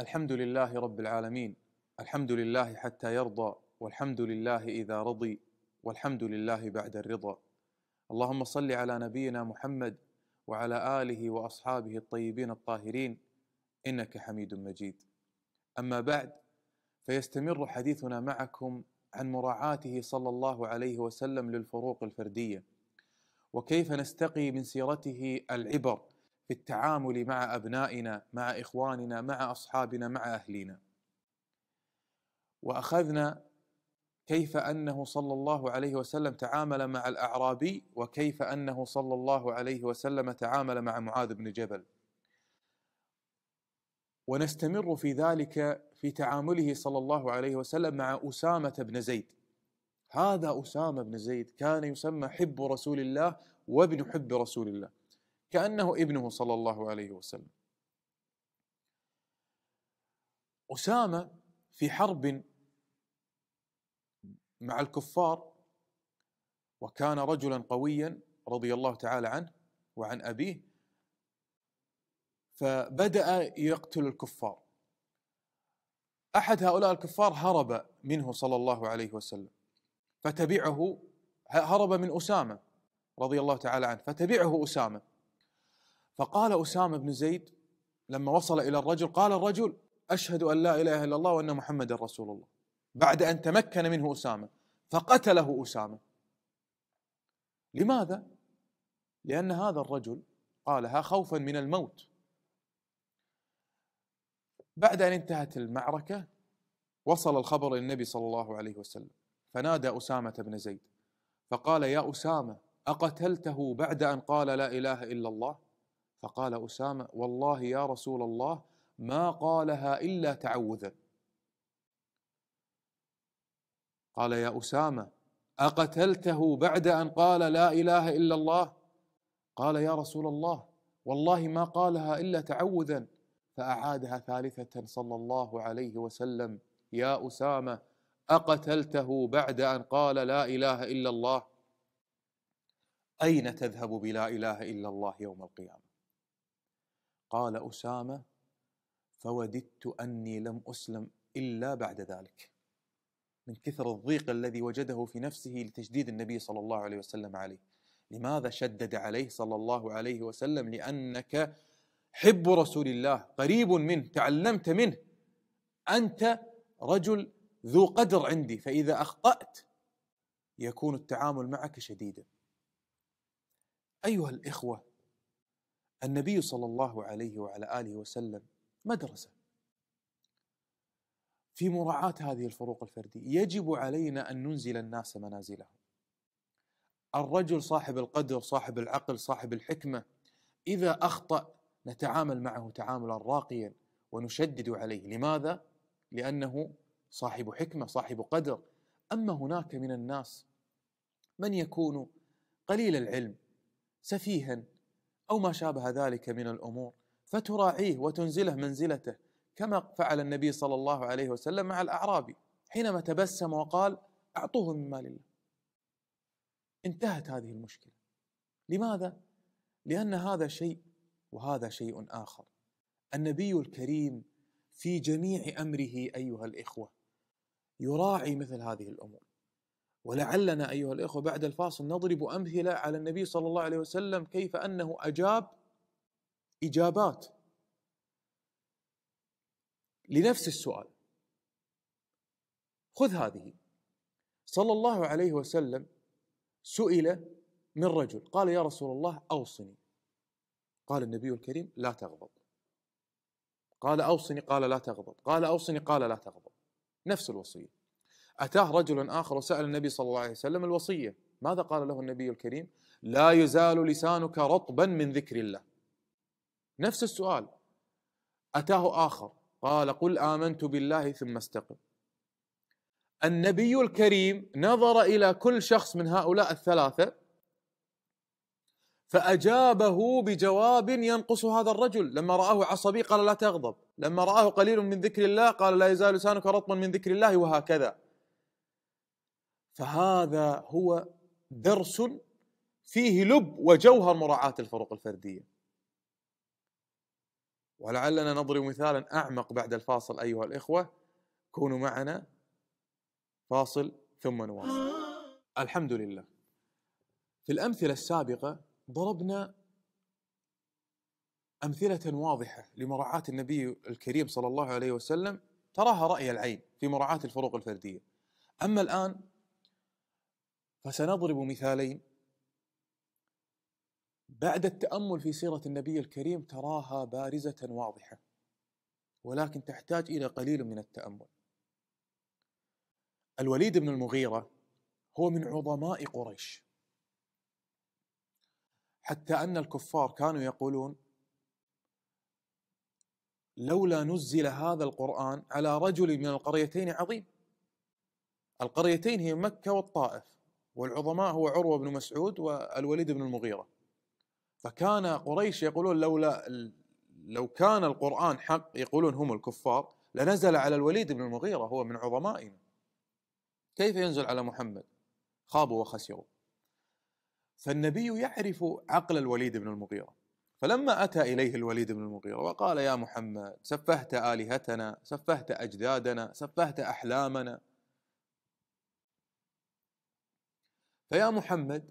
الحمد لله رب العالمين الحمد لله حتى يرضى والحمد لله اذا رضي والحمد لله بعد الرضا اللهم صل على نبينا محمد وعلى اله واصحابه الطيبين الطاهرين انك حميد مجيد اما بعد فيستمر حديثنا معكم عن مراعاته صلى الله عليه وسلم للفروق الفرديه وكيف نستقي من سيرته العبر في التعامل مع ابنائنا مع اخواننا مع اصحابنا مع اهلنا واخذنا كيف انه صلى الله عليه وسلم تعامل مع الاعرابي وكيف انه صلى الله عليه وسلم تعامل مع معاذ بن جبل ونستمر في ذلك في تعامله صلى الله عليه وسلم مع اسامه بن زيد هذا اسامه بن زيد كان يسمى حب رسول الله وابن حب رسول الله كأنه ابنه صلى الله عليه وسلم أسامة في حرب مع الكفار وكان رجلا قويا رضي الله تعالى عنه وعن أبيه فبدأ يقتل الكفار أحد هؤلاء الكفار هرب منه صلى الله عليه وسلم فتبعه هرب من أسامة رضي الله تعالى عنه فتبعه أسامة فقال أسامة بن زيد لما وصل إلى الرجل قال الرجل أشهد أن لا إله إلا الله وأن محمد رسول الله بعد أن تمكن منه أسامة فقتله أسامة لماذا؟ لأن هذا الرجل قالها خوفا من الموت بعد أن انتهت المعركة وصل الخبر للنبي صلى الله عليه وسلم فنادى أسامة بن زيد فقال يا أسامة أقتلته بعد أن قال لا إله إلا الله فقال اسامه والله يا رسول الله ما قالها الا تعوذا قال يا اسامه اقتلته بعد ان قال لا اله الا الله قال يا رسول الله والله ما قالها الا تعوذا فاعادها ثالثه صلى الله عليه وسلم يا اسامه اقتلته بعد ان قال لا اله الا الله اين تذهب بلا اله الا الله يوم القيامه قال أسامة فوددت أني لم أسلم إلا بعد ذلك من كثر الضيق الذي وجده في نفسه لتشديد النبي صلى الله عليه وسلم عليه لماذا شدد عليه صلى الله عليه وسلم لأنك حب رسول الله قريب منه تعلمت منه أنت رجل ذو قدر عندي فإذا أخطأت يكون التعامل معك شديدا أيها الإخوة النبي صلى الله عليه وعلى اله وسلم مدرسه في مراعاة هذه الفروق الفردية يجب علينا أن ننزل الناس منازلهم الرجل صاحب القدر صاحب العقل صاحب الحكمة إذا أخطأ نتعامل معه تعاملا راقيا ونشدد عليه لماذا؟ لأنه صاحب حكمة صاحب قدر أما هناك من الناس من يكون قليل العلم سفيها أو ما شابه ذلك من الأمور فتراعيه وتنزله منزلته كما فعل النبي صلى الله عليه وسلم مع الأعرابي حينما تبسم وقال أعطوه من مال الله انتهت هذه المشكلة لماذا؟ لأن هذا شيء وهذا شيء آخر النبي الكريم في جميع أمره أيها الإخوة يراعي مثل هذه الأمور ولعلنا أيها الإخوة بعد الفاصل نضرب أمثلة على النبي صلى الله عليه وسلم كيف أنه أجاب إجابات لنفس السؤال خذ هذه صلى الله عليه وسلم سئل من رجل قال يا رسول الله أوصني قال النبي الكريم لا تغضب قال أوصني قال لا تغضب قال أوصني قال لا تغضب نفس الوصية أتاه رجل آخر وسأل النبي صلى الله عليه وسلم الوصية ماذا قال له النبي الكريم لا يزال لسانك رطبا من ذكر الله نفس السؤال أتاه آخر قال قل آمنت بالله ثم استقم النبي الكريم نظر إلى كل شخص من هؤلاء الثلاثة فأجابه بجواب ينقص هذا الرجل لما رآه عصبي قال لا تغضب لما رآه قليل من ذكر الله قال لا يزال لسانك رطبا من ذكر الله وهكذا فهذا هو درس فيه لب وجوهر مراعاة الفروق الفردية ولعلنا نضرب مثالا أعمق بعد الفاصل أيها الإخوة كونوا معنا فاصل ثم نواصل الحمد لله في الأمثلة السابقة ضربنا أمثلة واضحة لمراعاة النبي الكريم صلى الله عليه وسلم تراها رأي العين في مراعاة الفروق الفردية أما الآن فسنضرب مثالين بعد التامل في سيره النبي الكريم تراها بارزه واضحه ولكن تحتاج الى قليل من التامل الوليد بن المغيره هو من عظماء قريش حتى ان الكفار كانوا يقولون لولا نزل هذا القران على رجل من القريتين عظيم القريتين هي مكه والطائف والعظماء هو عروة بن مسعود والوليد بن المغيرة فكان قريش يقولون لولا لو كان القرآن حق يقولون هم الكفار لنزل على الوليد بن المغيرة هو من عظمائنا كيف ينزل على محمد خابوا وخسروا فالنبي يعرف عقل الوليد بن المغيرة فلما أتى إليه الوليد بن المغيرة وقال يا محمد سفهت آلهتنا سفهت أجدادنا سفهت أحلامنا فيا محمد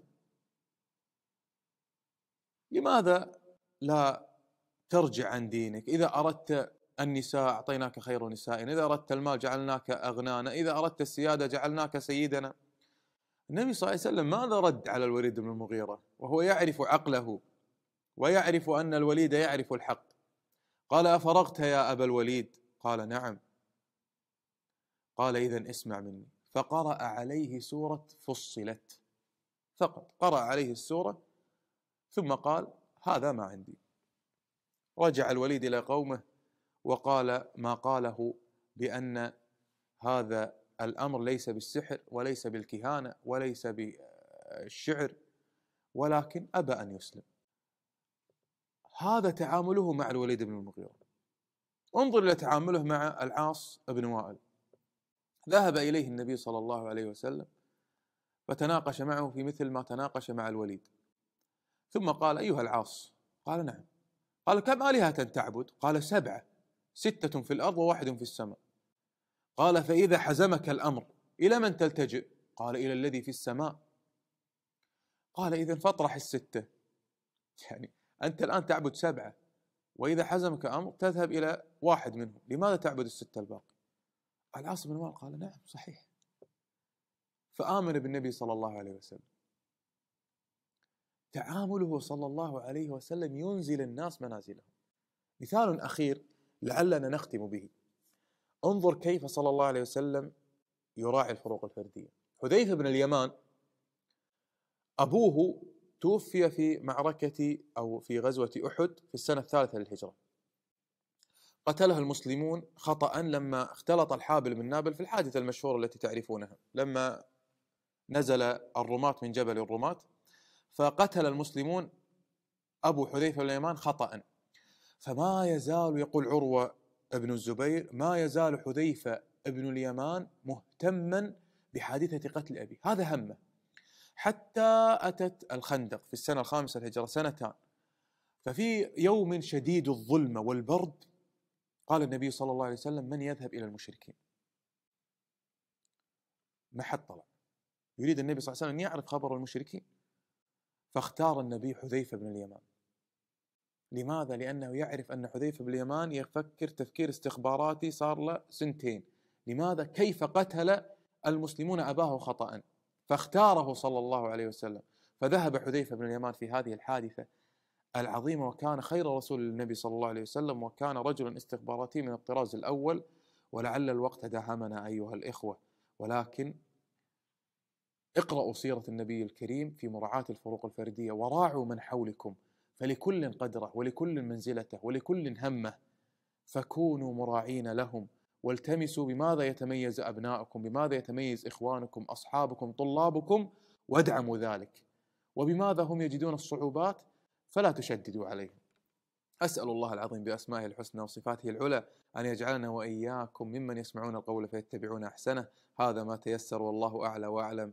لماذا لا ترجع عن دينك إذا أردت النساء أعطيناك خير نساء إذا أردت المال جعلناك أغنانا إذا أردت السيادة جعلناك سيدنا النبي صلى الله عليه وسلم ماذا رد على الوليد بن المغيرة وهو يعرف عقله ويعرف أن الوليد يعرف الحق قال أفرغت يا أبا الوليد قال نعم قال إذا اسمع مني فقرأ عليه سورة فصلت فقط قرأ عليه السورة ثم قال هذا ما عندي رجع الوليد إلى قومه وقال ما قاله بأن هذا الأمر ليس بالسحر وليس بالكهانة وليس بالشعر ولكن أبى أن يسلم هذا تعامله مع الوليد بن المغيرة انظر إلى تعامله مع العاص بن وائل ذهب إليه النبي صلى الله عليه وسلم فتناقش معه في مثل ما تناقش مع الوليد ثم قال أيها العاص قال نعم قال كم آلهة تعبد قال سبعة ستة في الأرض وواحد في السماء قال فإذا حزمك الأمر إلى من تلتجئ قال إلى الذي في السماء قال إذا فاطرح الستة يعني أنت الآن تعبد سبعة وإذا حزمك أمر تذهب إلى واحد منهم لماذا تعبد الستة الباقي العاص بن قال نعم صحيح فآمن بالنبي صلى الله عليه وسلم تعامله صلى الله عليه وسلم ينزل الناس منازلهم مثال أخير لعلنا نختم به انظر كيف صلى الله عليه وسلم يراعي الفروق الفردية حذيفة بن اليمان أبوه توفي في معركة أو في غزوة أحد في السنة الثالثة للهجرة قتله المسلمون خطأ لما اختلط الحابل بالنابل في الحادثة المشهورة التي تعرفونها لما نزل الرماة من جبل الرماة فقتل المسلمون أبو حذيفة اليمان خطأ فما يزال يقول عروة ابن الزبير ما يزال حذيفة ابن اليمان مهتما بحادثة قتل أبي هذا همه حتى أتت الخندق في السنة الخامسة الهجرة سنتان ففي يوم شديد الظلمة والبرد قال النبي صلى الله عليه وسلم من يذهب إلى المشركين ما حد طلع يريد النبي صلى الله عليه وسلم أن يعرف خبر المشركين فاختار النبي حذيفة بن اليمان لماذا؟ لأنه يعرف أن حذيفة بن اليمان يفكر تفكير استخباراتي صار له سنتين لماذا؟ كيف قتل المسلمون أباه خطأ فاختاره صلى الله عليه وسلم فذهب حذيفة بن اليمان في هذه الحادثة العظيمة وكان خير رسول النبي صلى الله عليه وسلم وكان رجلا استخباراتي من الطراز الأول ولعل الوقت داهمنا أيها الإخوة ولكن اقرأوا سيرة النبي الكريم في مراعاة الفروق الفردية وراعوا من حولكم فلكل قدره ولكل منزلته ولكل همه فكونوا مراعين لهم والتمسوا بماذا يتميز أبناؤكم بماذا يتميز إخوانكم أصحابكم طلابكم وادعموا ذلك وبماذا هم يجدون الصعوبات فلا تشددوا عليهم أسأل الله العظيم بأسمائه الحسنى وصفاته العلى أن يجعلنا وإياكم ممن يسمعون القول فيتبعون أحسنه هذا ما تيسر والله أعلى وأعلم